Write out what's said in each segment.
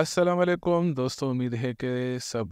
असलम दोस्तों उम्मीद है कि सब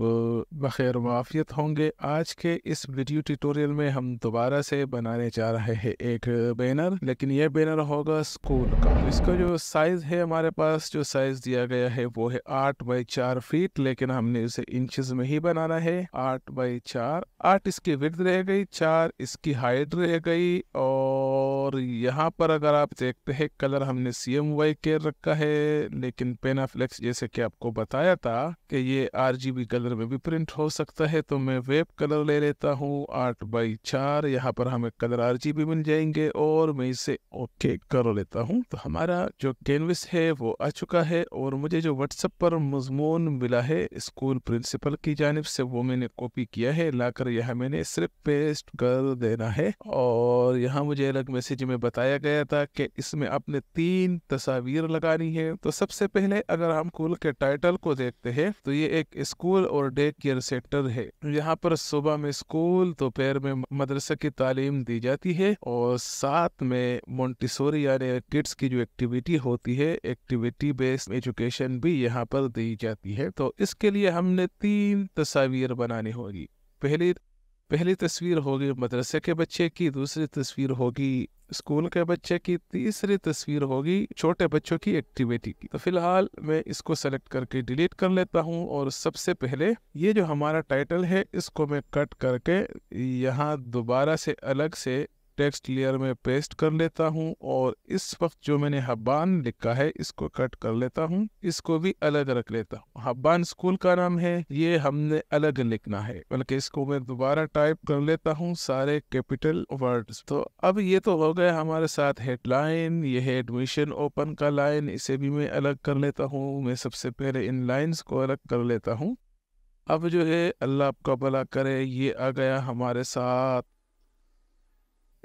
बखैर वाफियत होंगे आज के इस वीडियो ट्यूटोरियल में हम दोबारा से बनाने जा रहे हैं एक बैनर लेकिन यह बैनर होगा स्कूल का इसका जो साइज़ है हमारे पास जो साइज़ दिया गया है वो है आठ बाई चार फीट लेकिन हमने इसे इंचज में ही बनाना है आठ बाई चार आठ इसकी विथ रह गई चार इसकी हाइट रह गई और यहाँ पर अगर आप देखते हैं कलर हमने सी एम वाई के रखा है लेकिन पेनाफ्लेक्स जैसे કે આપકો બતાયા તા કે યે આરજીબી કલર મે ભી પ્રિન્ટ હો સકતા હે તો મે વેપ કલર લે લેતા હું 8/4 યહા પર હમે કલર આરજીબી મિલ જાયેંગે ઓર મે ઇસે ઓકે કર લેતા હું તો હમારા જો કેનવાસ હે વો આ ચુકા હે ઓર મુજે જો વટસપ પર મઝમૂન મિલા હે સ્કૂલ પ્રિન્સિપલ કી જાનિબ સે વો મેને કોપી કિયા હે લાકર યહ મેને સિર્ફ પેસ્ટ કર દેના હે ઓર યહા મુજે અલગ મેસેજ મે બતાયા ગયા થા કે ઇસમે અપને 3 તસવીર લગાની હે તો સબસે પહેલે અગર આમકો स्कूल के टाइटल को देखते हैं तो ये एक स्कूल और डे केयर सेंटर है यहाँ पर सुबह में स्कूल दोपहर तो में मदरसे की तालीम दी जाती है और साथ में मोन्टिसोरी यानी किड्स की जो एक्टिविटी होती है एक्टिविटी बेस्ड एजुकेशन भी यहाँ पर दी जाती है तो इसके लिए हमने तीन तस्वीर बनानी होगी पहली पहली तस्वीर होगी मदरसे के बच्चे की दूसरी तस्वीर होगी स्कूल के बच्चे की तीसरी तस्वीर होगी छोटे बच्चों की एक्टिविटी की तो फिलहाल मैं इसको सेलेक्ट करके डिलीट कर लेता हूँ और सबसे पहले ये जो हमारा टाइटल है इसको मैं कट करके यहाँ दोबारा से अलग से टेक्स्ट लेयर में पेस्ट कर लेता हूँ और इस वक्त जो मैंने हब्बान लिखा है इसको कट कर लेता हूँ इसको भी अलग रख लेता हूँ हब्बान स्कूल का नाम है ये हमने अलग लिखना है बल्कि इसको मैं दोबारा टाइप कर लेता हूँ सारे कैपिटल वर्ड्स तो अब ये तो हो गया हमारे साथ हेडलाइन ये है एडमिशन ओपन का लाइन इसे भी मैं अलग कर लेता हूँ मैं सबसे पहले इन लाइन्स को अलग कर लेता हूँ अब जो है अल्लाह आपका भला करे ये आ गया हमारे साथ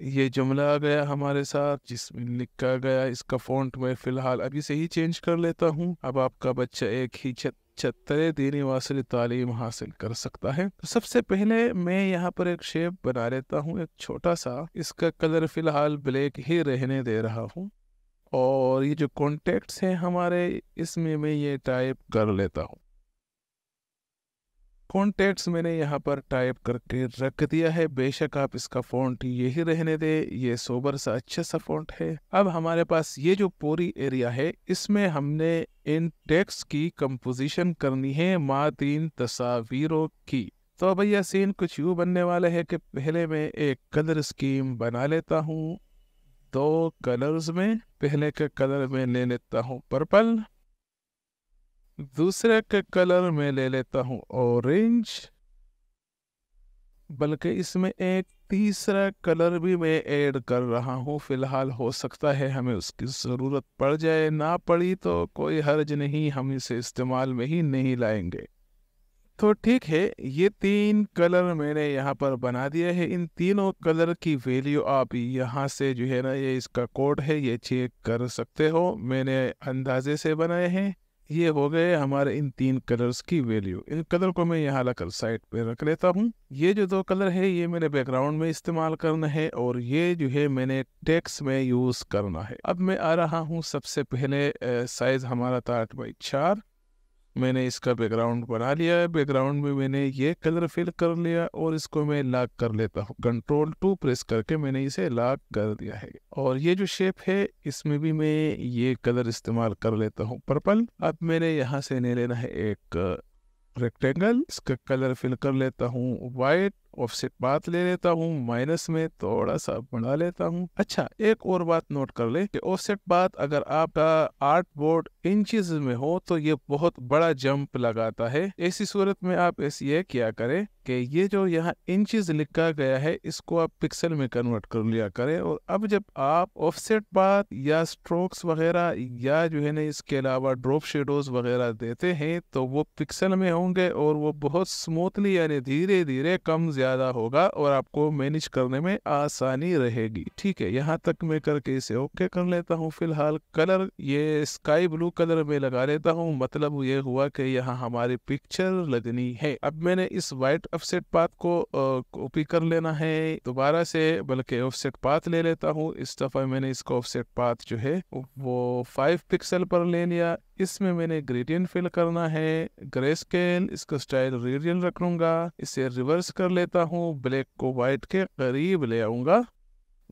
ये जुमला गया हमारे साथ जिसमें लिखा गया इसका फॉन्ट मैं फिलहाल अभी से ही चेंज कर लेता हूँ अब आपका बच्चा एक ही छत छत्तरे दीनी वासिल तालीम हासिल कर सकता है तो सबसे पहले मैं यहाँ पर एक शेप बना लेता हूँ एक छोटा सा इसका कलर फिलहाल ब्लैक ही रहने दे रहा हूँ और ये जो कॉन्टेक्ट्स हैं हमारे इसमें मैं ये टाइप कर लेता हूँ कॉन्टैक्ट्स मैंने यहाँ पर टाइप करके रख दिया है बेशक आप इसका फॉन्ट यही रहने दे ये सोबर सा अच्छा सा फॉन्ट है अब हमारे पास ये जो पूरी एरिया है इसमें हमने इन टेक्स की कंपोजिशन करनी है माँ तीन तस्वीरों की तो भैया सीन कुछ यूँ बनने वाले है कि पहले मैं एक कलर स्कीम बना लेता हूँ दो कलर्स में पहले का कलर में ले लेता हूँ पर्पल दूसरे के कलर में ले लेता हूं ऑरेंज बल्कि इसमें एक तीसरा कलर भी मैं ऐड कर रहा हूं फ़िलहाल हो सकता है हमें उसकी ज़रूरत पड़ जाए ना पड़ी तो कोई हर्ज नहीं हम इसे इस्तेमाल में ही नहीं लाएंगे तो ठीक है ये तीन कलर मैंने यहाँ पर बना दिया है इन तीनों कलर की वैल्यू आप यहाँ से जो है ना ये इसका कोड है ये चेक कर सकते हो मैंने अंदाजे से बनाए हैं ये हो गए हमारे इन तीन कलर्स की वैल्यू इन कलर को मैं यहाँ लाकर साइड पे रख लेता हूँ ये जो दो कलर है ये मेरे बैकग्राउंड में इस्तेमाल करना है और ये जो है मैंने टेक्स में यूज करना है अब मैं आ रहा हूँ सबसे पहले साइज हमारा था आठ बाई चार मैंने इसका बैकग्राउंड बना लिया है बैकग्राउंड में मैंने ये कलर फिल कर लिया और इसको मैं लॉक कर लेता हूँ कंट्रोल टू प्रेस करके मैंने इसे लॉक कर दिया है और ये जो शेप है इसमें भी मैं ये कलर इस्तेमाल कर लेता हूँ पर्पल अब मैंने यहाँ से ले लेना है एक रेक्टेंगल इसका कलर फिल कर लेता हूँ वाइट ऑफसेट ले लेता हूँ माइनस में थोड़ा सा बढ़ा लेता हूँ अच्छा एक और बात नोट कर ले कि ऑफसेट बात अगर आपका आर्ट बोर्ड इंचज में हो तो ये बहुत बड़ा जंप लगाता है ऐसी सूरत में आप ऐसी क्या करें कि ये जो यहाँ इंचज लिखा गया है इसको आप पिक्सल में कन्वर्ट कर लिया करें और अब जब आप ऑफसेट बात या स्ट्रोक्स वगैरह या जो है ना इसके अलावा ड्रॉप शेडोज वगैरह देते हैं तो वो पिक्सल में होंगे और वो बहुत स्मूथली यानी धीरे धीरे कम ज़्यादा होगा और आपको मैनेज करने में आसानी रहेगी ठीक है यहाँ तक मैं करके इसे ओके कर लेता हूँ फिलहाल कलर ये स्काई ब्लू कलर में लगा लेता हूँ मतलब ये हुआ कि यहाँ हमारी पिक्चर लगनी है अब मैंने इस वाइट ऑफसेट पाथ को कॉपी कर लेना है दोबारा से बल्कि ऑफसेट पाथ ले लेता हूँ इस दफा मैंने इसको ऑफसेट पाथ जो है वो फाइव पिक्सल पर ले लिया इसमें मैंने ग्रेडियंट फिल करना है ग्रे स्केल इसका स्टाइल रेडियल रख लूंगा इसे रिवर्स कर लेता हूँ ब्लैक को व्हाइट के करीब ले आऊंगा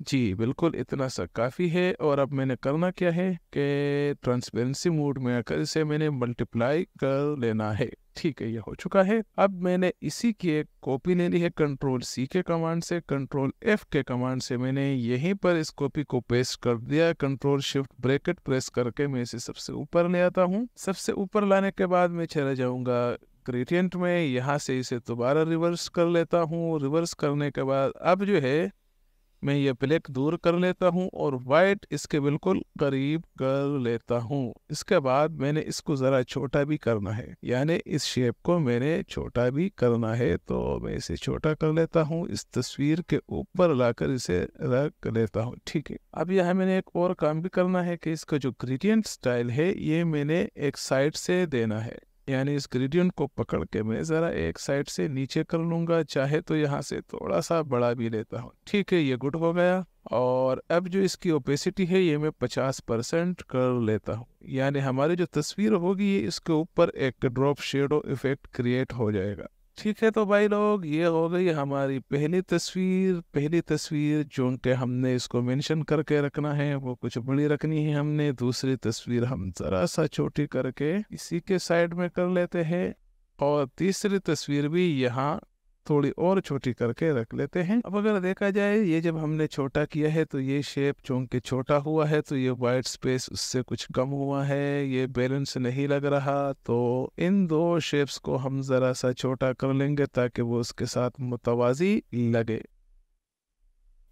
जी बिल्कुल इतना सा काफ़ी है और अब मैंने करना क्या है कि ट्रांसपेरेंसी मोड में आकर इसे मैंने मल्टीप्लाई कर लेना है ठीक है ये हो चुका है अब मैंने इसी की एक कॉपी ले ली है कंट्रोल सी के कमांड से कंट्रोल एफ के कमांड से मैंने यहीं पर इस कॉपी को पेस्ट कर दिया कंट्रोल शिफ्ट ब्रेकेट प्रेस करके मैं इसे सबसे ऊपर ले आता हूँ सबसे ऊपर लाने के बाद मैं चला जाऊंगा ग्रेडियंट में यहाँ से इसे दोबारा रिवर्स कर लेता हूँ रिवर्स करने के बाद अब जो है मैं ये ब्लैक दूर कर लेता हूँ और वाइट इसके बिल्कुल करीब कर लेता हूँ इसके बाद मैंने इसको ज़रा छोटा भी करना है यानी इस शेप को मैंने छोटा भी करना है तो मैं इसे छोटा कर लेता हूँ इस तस्वीर के ऊपर लाकर इसे रख लेता हूँ ठीक है अब यहाँ मैंने एक और काम भी करना है कि इसका जो ग्रेडियंट स्टाइल है ये मैंने एक साइड से देना है यानी इस ग्रेडियंट को पकड़ के मैं ज़रा एक साइड से नीचे कर लूँगा चाहे तो यहाँ से थोड़ा सा बड़ा भी लेता हूँ ठीक है ये गुड हो गया और अब जो इसकी ओपेसिटी है ये मैं 50 परसेंट कर लेता हूँ यानी हमारी जो तस्वीर होगी ये इसके ऊपर एक ड्रॉप शेडो इफेक्ट क्रिएट हो जाएगा ठीक है तो भाई लोग ये हो गई हमारी पहली तस्वीर पहली तस्वीर जो के हमने इसको मेंशन करके रखना है वो कुछ बड़ी रखनी है हमने दूसरी तस्वीर हम जरा सा छोटी करके इसी के साइड में कर लेते हैं और तीसरी तस्वीर भी यहाँ थोड़ी और छोटी करके रख लेते हैं अब अगर देखा जाए ये जब हमने छोटा किया है तो ये शेप चौंक के छोटा हुआ है तो ये वाइट स्पेस उससे कुछ कम हुआ है ये बैलेंस नहीं लग रहा तो इन दो शेप्स को हम जरा सा छोटा कर लेंगे ताकि वो उसके साथ मुतवाजी लगे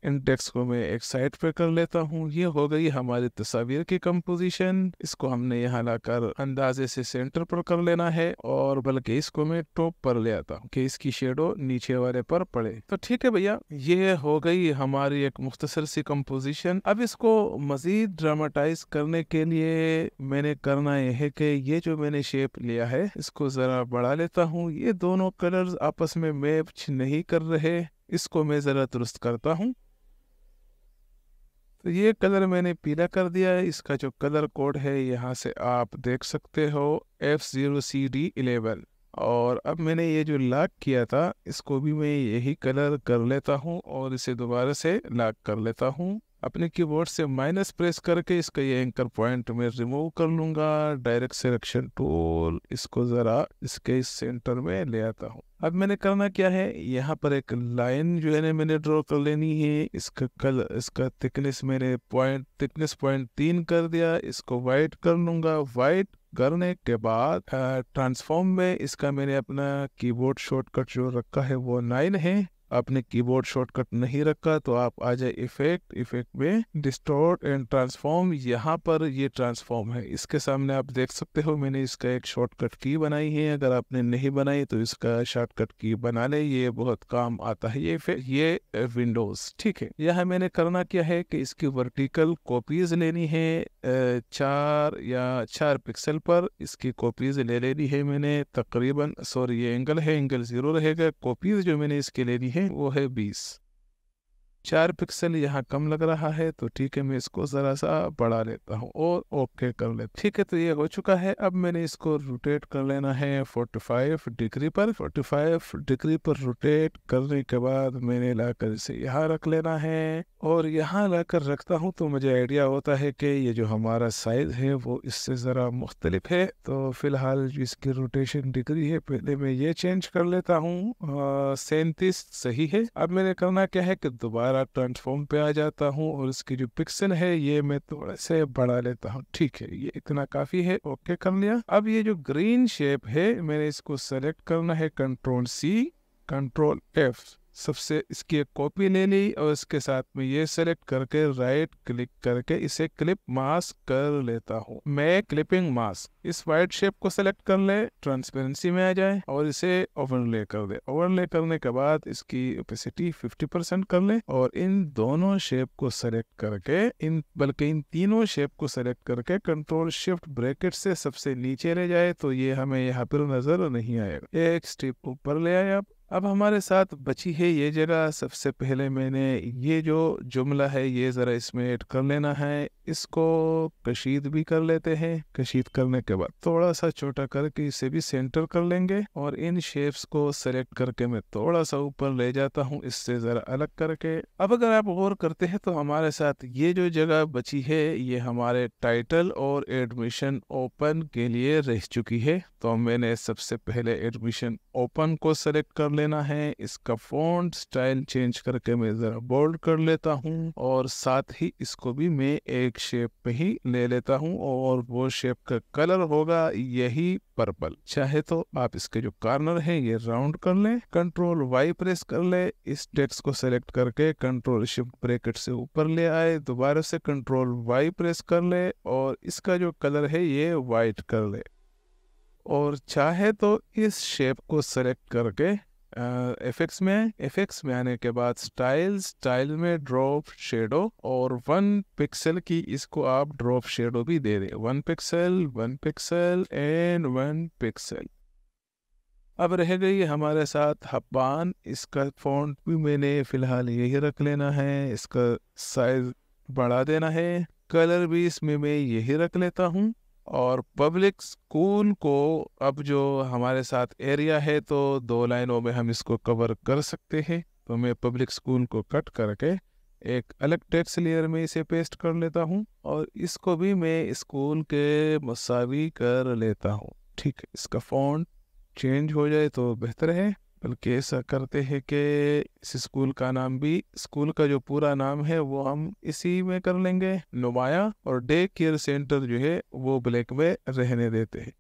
इंडेक्स को मैं एक साइड पे कर लेता हूँ ये हो गई हमारी तस्वीर की कंपोजिशन इसको हमने यहाँ लाकर अंदाजे से सेंटर पर कर लेना है और बल्कि इसको मैं टॉप पर ले आता हूँ कि इसकी शेडो नीचे वाले पर पड़े तो ठीक है भैया ये हो गई हमारी एक मुख्तसर सी कंपोजिशन अब इसको मजीद ड्रामाटाइज करने के लिए मैंने करना यह है कि ये जो मैंने शेप लिया है इसको जरा बढ़ा लेता हूँ ये दोनों कलर आपस में मैच नहीं कर रहे इसको मैं जरा दुरुस्त करता हूँ तो ये कलर मैंने पीला कर दिया है इसका जो कलर कोड है यहाँ से आप देख सकते हो F zero C D eleven और अब मैंने ये जो लॉक किया था इसको भी मैं यही कलर कर लेता हूँ और इसे दोबारा से लॉक कर लेता हूँ अपने कीबोर्ड से माइनस प्रेस करके इसका ये एंकर पॉइंट में रिमूव कर लूंगा डायरेक्ट सिलेक्शन टूल इसको ज़रा इसके सेंटर में ले आता हूँ अब मैंने करना क्या है यहाँ पर एक लाइन जो है ना मैंने ड्रॉ कर लेनी है इसका कलर इसका थिकनेस मैंने पॉइंट थिकनेस पॉइंट तीन कर दिया इसको वाइट कर लूंगा वाइट करने के बाद ट्रांसफॉर्म में इसका मैंने अपना कीबोर्ड शॉर्टकट जो रखा है वो नाइन है आपने कीबोर्ड शॉर्टकट नहीं रखा तो आप आ जाए इफेक्ट इफेक्ट में डिस्टोर्ट एंड ट्रांसफॉर्म यहाँ पर ये ट्रांसफॉर्म है इसके सामने आप देख सकते हो मैंने इसका एक शॉर्टकट की बनाई है अगर आपने नहीं बनाई तो इसका शॉर्टकट की बना ले ये बहुत काम आता है ये इफेक्ट ये विंडोज ठीक है यह मैंने करना क्या है कि इसकी वर्टिकल कॉपीज लेनी है चार या चार पिक्सल पर इसकी कॉपीज ले लेनी है मैंने तकरीबन सॉरी ये एंगल है एंगल जीरो रहेगा कॉपीज जो मैंने इसकी लेनी है o rebis. चार पिक्सल यहाँ कम लग रहा है तो ठीक है मैं इसको ज़रा सा बढ़ा लेता हूँ और ओके कर ले ठीक है तो ये हो चुका है अब मैंने इसको रोटेट कर लेना है 45 डिग्री पर 45 डिग्री पर रोटेट करने के बाद मैंने लाकर इसे यहाँ रख लेना है और यहाँ लाकर रखता हूँ तो मुझे आइडिया होता है कि ये जो हमारा साइज है वो इससे ज़रा मुख्तलिफ है तो फिलहाल इसकी रोटेशन डिग्री है पहले मैं ये चेंज कर लेता हूँ सैंतीस सही है अब मैंने करना क्या है कि दोबारा सारा ट्रांसफॉर्म पे आ जाता हूँ और इसकी जो पिक्सल है ये मैं थोड़ा से बढ़ा लेता हूँ ठीक है ये इतना काफी है ओके कर लिया अब ये जो ग्रीन शेप है मैंने इसको सेलेक्ट करना है कंट्रोल सी कंट्रोल एफ सबसे इसकी एक कॉपी ले ली और इसके साथ में ये सेलेक्ट करके राइट क्लिक करके इसे क्लिप मास्क कर लेता हूँ मैं क्लिपिंग मास्क इस वाइट शेप को सेलेक्ट कर ले ट्रांसपेरेंसी में आ जाए और इसे ओवरले कर दे ओवरले करने के बाद इसकी ओपेसिटी 50 परसेंट कर ले और इन दोनों शेप को सेलेक्ट करके इन बल्कि इन तीनों शेप को सेलेक्ट करके कंट्रोल शिफ्ट ब्रेकेट से सबसे नीचे ले जाए तो ये हमें यहाँ पर नजर नहीं आएगा एक स्टेप ऊपर ले आए आप अब हमारे साथ बची है ये जगह सबसे पहले मैंने ये जो जुमला है ये ज़रा इसमें ऐड कर लेना है इसको कशीद भी कर लेते हैं कशीद करने के बाद थोड़ा सा छोटा करके इसे भी सेंटर कर लेंगे और इन शेप्स को सेलेक्ट करके मैं थोड़ा सा ऊपर ले जाता हूँ इससे ज़रा अलग करके अब अगर आप गौर करते हैं तो हमारे साथ ये जो जगह बची है ये हमारे टाइटल और एडमिशन ओपन के लिए रह चुकी है तो मैंने सबसे पहले एडमिशन ओपन को सेलेक्ट कर लेना है इसका फोन स्टाइल चेंज करके मैं ज़रा बोल्ड कर लेता हूँ और साथ ही इसको भी मैं एक एक शेप ही ले लेता हूँ और वो शेप का कलर होगा यही पर्पल चाहे तो आप इसके जो कार्नर है ये राउंड कर लें कंट्रोल वाई प्रेस कर ले इस टेक्स को सेलेक्ट करके कंट्रोल शिफ्ट ब्रेकेट से ऊपर ले आए दोबारा से कंट्रोल वाई प्रेस कर ले और इसका जो कलर है ये वाइट कर ले और चाहे तो इस शेप को सेलेक्ट करके इफेक्ट्स में इफेक्ट्स में आने के बाद स्टाइल स्टाइल में ड्रॉप शेडो और वन पिक्सल की इसको आप ड्रॉप शेडो भी दे दें one pixel one pixel and one pixel अब रह गई हमारे साथ हब्बान इसका फॉन्ट भी मैंने फ़िलहाल यही रख लेना है इसका साइज़ बढ़ा देना है कलर भी इसमें मैं यही रख लेता हूँ और पब्लिक स्कूल को अब जो हमारे साथ एरिया है तो दो लाइनों में हम इसको कवर कर सकते हैं तो मैं पब्लिक स्कूल को कट करके एक अलग टेक्स लेयर में इसे पेस्ट कर लेता हूँ और इसको भी मैं स्कूल के मसावी कर लेता हूँ ठीक है इसका फ़ॉन्ट चेंज हो जाए तो बेहतर है बल्कि ऐसा करते हैं कि इस स्कूल का नाम भी स्कूल का जो पूरा नाम है वो हम इसी में कर लेंगे नुमाया और डे केयर सेंटर जो है वो ब्लैक में रहने देते हैं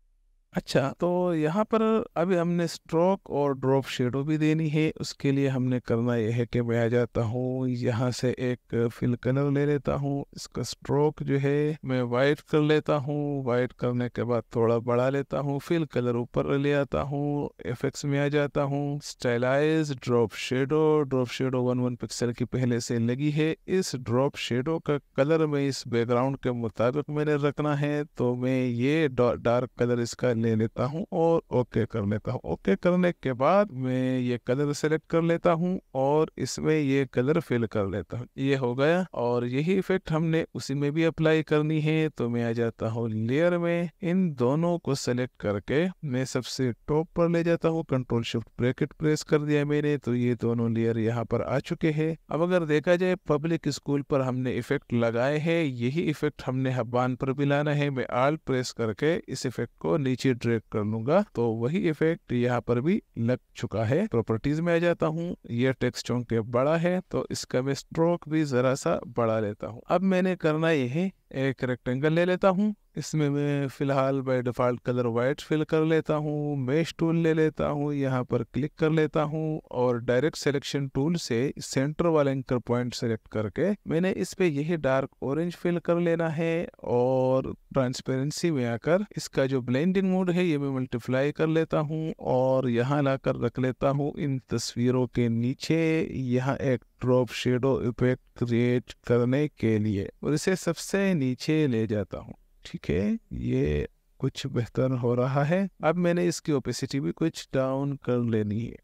अच्छा तो यहाँ पर अभी हमने स्ट्रोक और ड्रॉप शेडो भी देनी है उसके लिए हमने करना यह है कि मैं आ जाता हूँ यहाँ से एक फिल कलर ले लेता हूँ इसका स्ट्रोक जो है मैं वाइट कर लेता हूँ वाइट करने के बाद थोड़ा बढ़ा लेता हूँ फिल कलर ऊपर ले आता हूँ एफेक्स में आ जाता हूँ stylize drop shadow drop shadow one one pixel की पहले से लगी है इस ड्रॉप शेडो का कलर में इस बैकग्राउंड के मुताबिक मैंने रखना है तो मैं ये डार्क कलर इसका ले लेता हूँ और ओके कर लेता हूँ ओके करने के बाद मैं ये कलर सेलेक्ट कर लेता हूँ और इसमें ये कलर फिल कर लेता हूँ ये हो गया और यही इफेक्ट हमने उसी में भी अप्लाई करनी है तो मैं आ जाता हूँ लेयर में इन दोनों को सेलेक्ट करके मैं सबसे टॉप पर ले जाता हूँ कंट्रोल शिफ्ट ब्रेकेट प्रेस कर दिया मैंने तो ये दोनों लेयर यहाँ पर आ चुके हैं अब अगर देखा जाए पब्लिक स्कूल पर हमने इफेक्ट लगाए है यही इफेक्ट हमने हब्बान पर भी लाना है मैं आल प्रेस करके इस इफेक्ट को नीचे नीचे ड्रैग कर लूंगा तो वही इफेक्ट यहाँ पर भी लग चुका है प्रॉपर्टीज में आ जाता हूँ ये टेक्स्ट चौंक बड़ा है तो इसका मैं स्ट्रोक भी जरा सा बढ़ा लेता हूँ अब मैंने करना यह एक रेक्टेंगल ले लेता हूँ इसमें मैं फ़िलहाल by default colour white fill कर लेता हूँ मेश टूल ले लेता हूँ यहाँ पर क्लिक कर लेता हूँ और डायरेक्ट सिलेक्शन टूल से सेंटर वाले एंकर पॉइंट सेलेक्ट करके मैंने इस पे यही डार्क ऑरेंज फिल कर लेना है और ट्रांसपेरेंसी में आकर इसका जो ब्लेंडिंग मोड है ये मैं मल्टीप्लाई कर लेता हूँ और यहाँ ला रख लेता हूँ इन तस्वीरों के नीचे यहाँ एक ड्रॉप शेडो इफेक्ट क्रिएट करने के लिए और इसे सबसे नीचे ले जाता हूँ ठीक है ये कुछ बेहतर हो रहा है अब मैंने इसकी ओपेसिटी भी कुछ डाउन कर लेनी है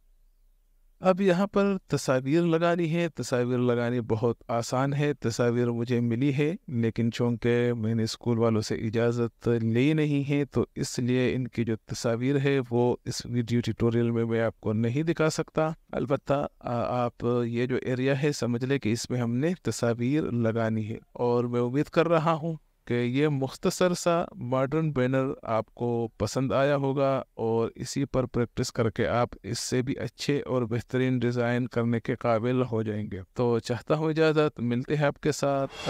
अब यहाँ पर तस्वीर लगानी है तस्वीर लगानी बहुत आसान है तस्वीर मुझे मिली है लेकिन चूँकि मैंने स्कूल वालों से इजाज़त ली नहीं है तो इसलिए इनकी जो तस्वीर है वो इस वीडियो ट्यूटोरियल में मैं आपको नहीं दिखा सकता अलबत् आप ये जो एरिया है समझ लें कि इसमें हमने तस्वीर लगानी है और मैं उम्मीद कर रहा हूँ कि ये मुख्तसर सा मॉडर्न बैनर आपको पसंद आया होगा और इसी पर प्रैक्टिस करके आप इससे भी अच्छे और बेहतरीन डिज़ाइन करने के काबिल हो जाएंगे तो चाहता हूँ इजाज़त मिलते हैं आपके साथ